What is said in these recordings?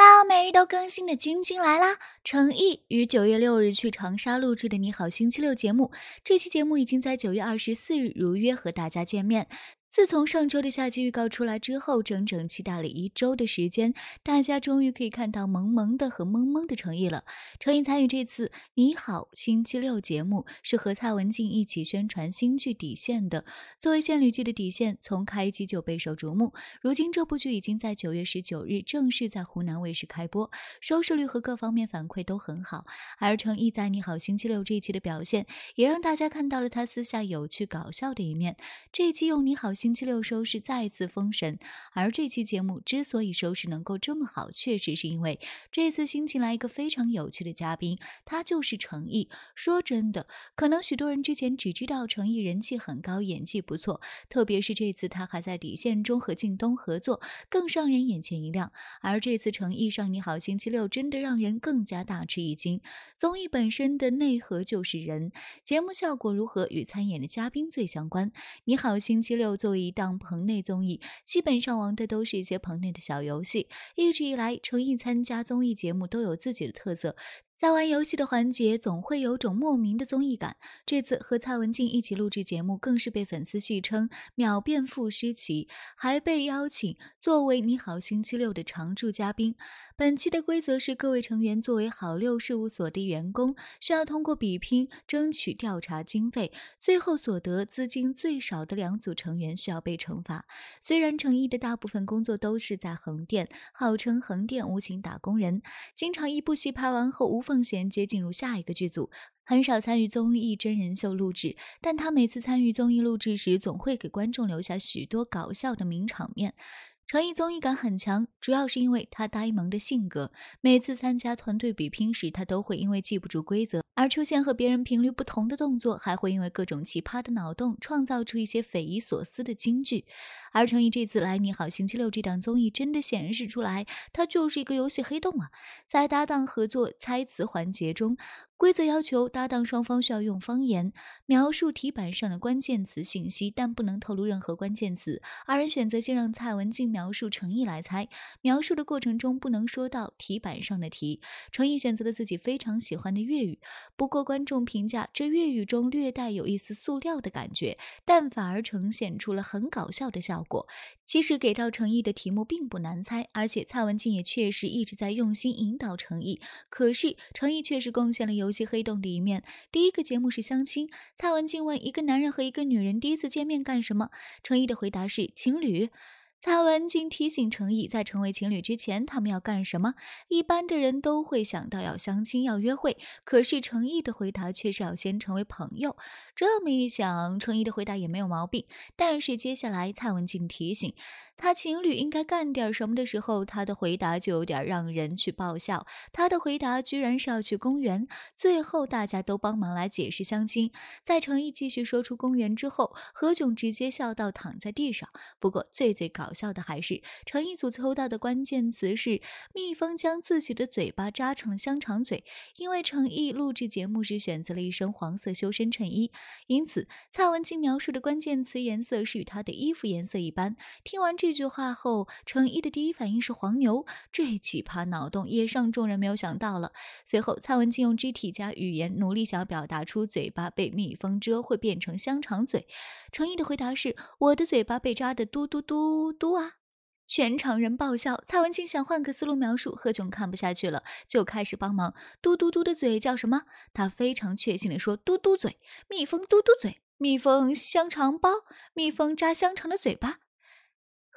哈喽，每日都更新的君君来啦！成毅于九月六日去长沙录制的《你好星期六》节目，这期节目已经在九月二十四日如约和大家见面。自从上周的下季预告出来之后，整整期待了一周的时间，大家终于可以看到萌萌的和萌萌的成毅了。成毅参与这次《你好星期六》节目，是和蔡文静一起宣传新剧《底线》的。作为限女剧的《底线》，从开机就备受瞩目。如今这部剧已经在九月十九日正式在湖南卫视开播，收视率和各方面反馈都很好。而成毅在《你好星期六》这一期的表现，也让大家看到了他私下有趣搞笑的一面。这期用《你好。星期六收视再次封神，而这期节目之所以收视能够这么好，确实是因为这次新请来一个非常有趣的嘉宾，他就是成毅。说真的，可能许多人之前只知道成毅人气很高，演技不错，特别是这次他还在《底线》中和靳东合作，更让人眼前一亮。而这次成毅上《你好星期六》真的让人更加大吃一惊。综艺本身的内核就是人，节目效果如何与参演的嘉宾最相关。你好星期六做。作为一档棚内综艺，基本上玩的都是一些棚内的小游戏。一直以来，成毅参加综艺节目都有自己的特色，在玩游戏的环节，总会有种莫名的综艺感。这次和蔡文静一起录制节目，更是被粉丝戏称秒变富诗琪，还被邀请作为《你好星期六》的常驻嘉宾。本期的规则是，各位成员作为好六事务所的员工，需要通过比拼争取调查经费，最后所得资金最少的两组成员需要被惩罚。虽然成毅的大部分工作都是在横店，号称横店无情打工人，经常一部戏拍完后无缝衔接进入下一个剧组，很少参与综艺真人秀录制，但他每次参与综艺录制时，总会给观众留下许多搞笑的名场面。成毅综艺感很强，主要是因为他呆萌的性格。每次参加团队比拼时，他都会因为记不住规则而出现和别人频率不同的动作，还会因为各种奇葩的脑洞创造出一些匪夷所思的金句。而程毅这次来《你好星期六》这档综艺，真的显示出来他就是一个游戏黑洞啊！在搭档合作猜词环节中，规则要求搭档双方需要用方言描述题板上的关键词信息，但不能透露任何关键词。二人选择先让蔡文静描述，程毅来猜。描述的过程中不能说到题板上的题。程毅选择了自己非常喜欢的粤语，不过观众评价这粤语中略带有一丝塑料的感觉，但反而呈现出了很搞笑的笑。效果。其实给到诚毅的题目并不难猜，而且蔡文静也确实一直在用心引导诚毅。可是诚毅确实贡献了游戏黑洞的一面。第一个节目是相亲，蔡文静问一个男人和一个女人第一次见面干什么，诚毅的回答是情侣。蔡文静提醒程毅，在成为情侣之前，他们要干什么？一般的人都会想到要相亲、要约会，可是程毅的回答却是要先成为朋友。这么一想，程毅的回答也没有毛病。但是接下来，蔡文静提醒。他情侣应该干点什么的时候，他的回答就有点让人去爆笑。他的回答居然是要去公园。最后大家都帮忙来解释相亲。在成毅继续说出公园之后，何炅直接笑到躺在地上。不过最最搞笑的还是成毅组抽到的关键词是蜜蜂将自己的嘴巴扎成香肠嘴，因为成毅录制节目时选择了一身黄色修身衬衣，因此蔡文静描述的关键词颜色是与他的衣服颜色一般。听完这。这句话后，程一的第一反应是黄牛，这奇葩脑洞也让众人没有想到了。随后，蔡文静用肢体加语言努力想表达出嘴巴被蜜蜂蛰会变成香肠嘴，程一的回答是：“我的嘴巴被扎的嘟嘟嘟嘟啊！”全场人爆笑。蔡文静想换个思路描述，何炅看不下去了，就开始帮忙：“嘟嘟嘟的嘴叫什么？”他非常确信地说：“嘟嘟嘴，蜜蜂嘟嘟嘴，蜜蜂香肠包，蜜蜂扎香肠的嘴巴。”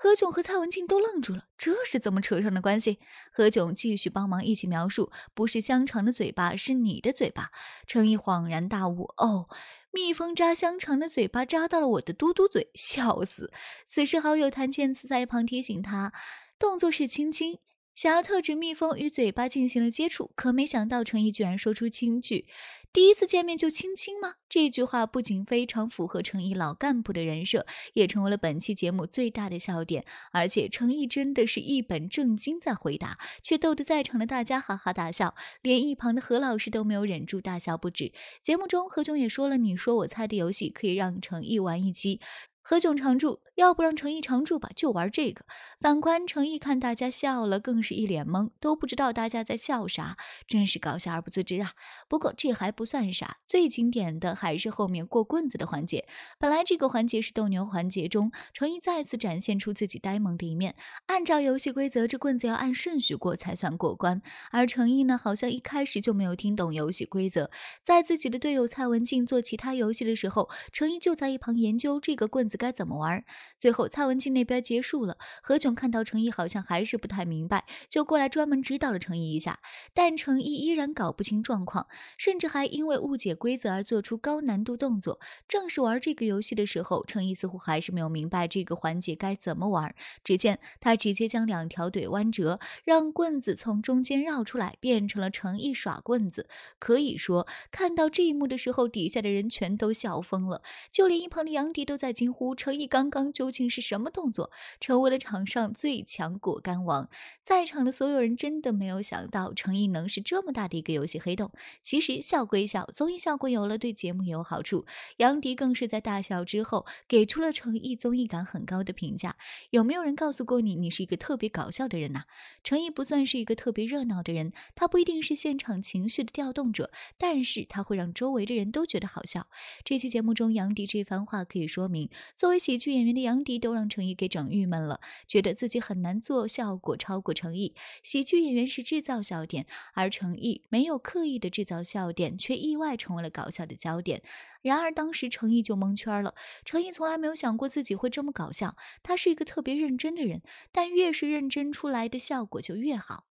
何炅和蔡文静都愣住了，这是怎么扯上的关系？何炅继续帮忙一起描述，不是香肠的嘴巴，是你的嘴巴。程毅恍然大悟，哦，蜜蜂扎香肠的嘴巴，扎到了我的嘟嘟嘴，笑死！此时好友谭健次在一旁提醒他，动作是亲亲，想要特指蜜蜂与嘴巴进行了接触，可没想到程毅居然说出轻句。第一次见面就亲亲吗？这句话不仅非常符合程毅老干部的人设，也成为了本期节目最大的笑点。而且程毅真的是一本正经在回答，却逗得在场的大家哈哈大笑，连一旁的何老师都没有忍住大笑不止。节目中，何炅也说了，你说我猜的游戏可以让程毅玩一期。何炅常驻，要不让程毅常驻吧？就玩这个。反观程毅，看大家笑了，更是一脸懵，都不知道大家在笑啥，真是搞笑而不自知啊。不过这还不算啥，最经典的还是后面过棍子的环节。本来这个环节是斗牛环节中，程毅再次展现出自己呆萌的一面。按照游戏规则，这棍子要按顺序过才算过关。而程毅呢，好像一开始就没有听懂游戏规则，在自己的队友蔡文静做其他游戏的时候，程毅就在一旁研究这个棍子。该怎么玩？最后蔡文静那边结束了，何炅看到程毅好像还是不太明白，就过来专门指导了程毅一下。但程毅依然搞不清状况，甚至还因为误解规则而做出高难度动作。正是玩这个游戏的时候，程毅似乎还是没有明白这个环节该怎么玩。只见他直接将两条腿弯折，让棍子从中间绕出来，变成了程毅耍棍子。可以说，看到这一幕的时候，底下的人全都笑疯了，就连一旁的杨迪都在惊呼。胡诚毅刚刚究竟是什么动作，成为了场上最强果干王？在场的所有人真的没有想到成毅能是这么大的一个游戏黑洞。其实笑归笑，综艺效果有了，对节目也有好处。杨迪更是在大笑之后，给出了成毅综艺感很高的评价。有没有人告诉过你，你是一个特别搞笑的人呐？成毅不算是一个特别热闹的人，他不一定是现场情绪的调动者，但是他会让周围的人都觉得好笑。这期节目中，杨迪这番话可以说明。作为喜剧演员的杨迪都让成毅给整郁闷了，觉得自己很难做效果超过成毅。喜剧演员是制造笑点，而成毅没有刻意的制造笑点，却意外成为了搞笑的焦点。然而当时成毅就蒙圈了，成毅从来没有想过自己会这么搞笑。他是一个特别认真的人，但越是认真出来的效果就越好。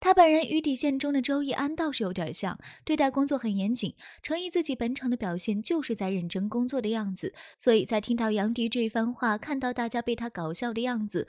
他本人与底线中的周亦安倒是有点像，对待工作很严谨。成毅自己本场的表现就是在认真工作的样子，所以在听到杨迪这番话，看到大家被他搞笑的样子，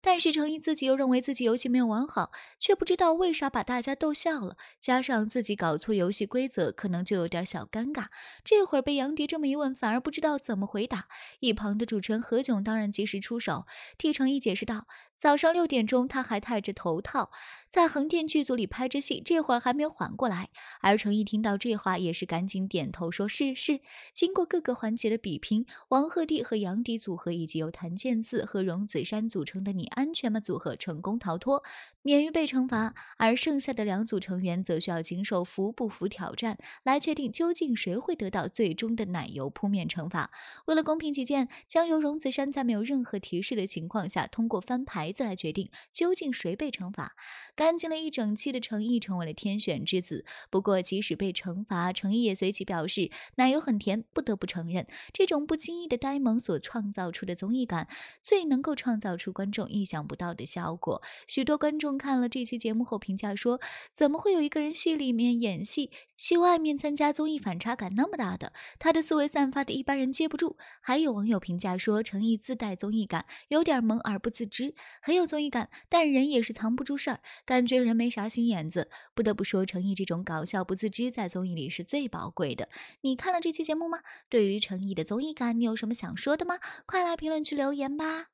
但是成毅自己又认为自己游戏没有玩好，却不知道为啥把大家逗笑了。加上自己搞错游戏规则，可能就有点小尴尬。这会儿被杨迪这么一问，反而不知道怎么回答。一旁的主持人何炅当然及时出手，替成毅解释道。早上六点钟，他还戴着头套，在横店剧组里拍着戏，这会儿还没有缓过来。而程一听到这话，也是赶紧点头说：“是是。”经过各个环节的比拼，王鹤棣和杨迪组合以及由谭健次和荣梓山组成的“你安全吗”组合成功逃脱，免于被惩罚。而剩下的两组成员则需要经受“服不服”挑战，来确定究竟谁会得到最终的奶油扑面惩罚。为了公平起见，将由荣梓山在没有任何提示的情况下，通过翻牌。来决定究竟谁被惩罚。干净了一整期的成毅成为了天选之子。不过，即使被惩罚，成毅也随即表示：“奶油很甜，不得不承认，这种不经意的呆萌所创造出的综艺感，最能够创造出观众意想不到的效果。”许多观众看了这期节目后评价说：“怎么会有一个人戏里面演戏，戏外面参加综艺，反差感那么大的？他的思维散发的一般人接不住。”还有网友评价说：“成毅自带综艺感，有点萌而不自知，很有综艺感，但人也是藏不住事儿。”感觉人没啥心眼子，不得不说，成毅这种搞笑不自知，在综艺里是最宝贵的。你看了这期节目吗？对于成毅的综艺感，你有什么想说的吗？快来评论区留言吧。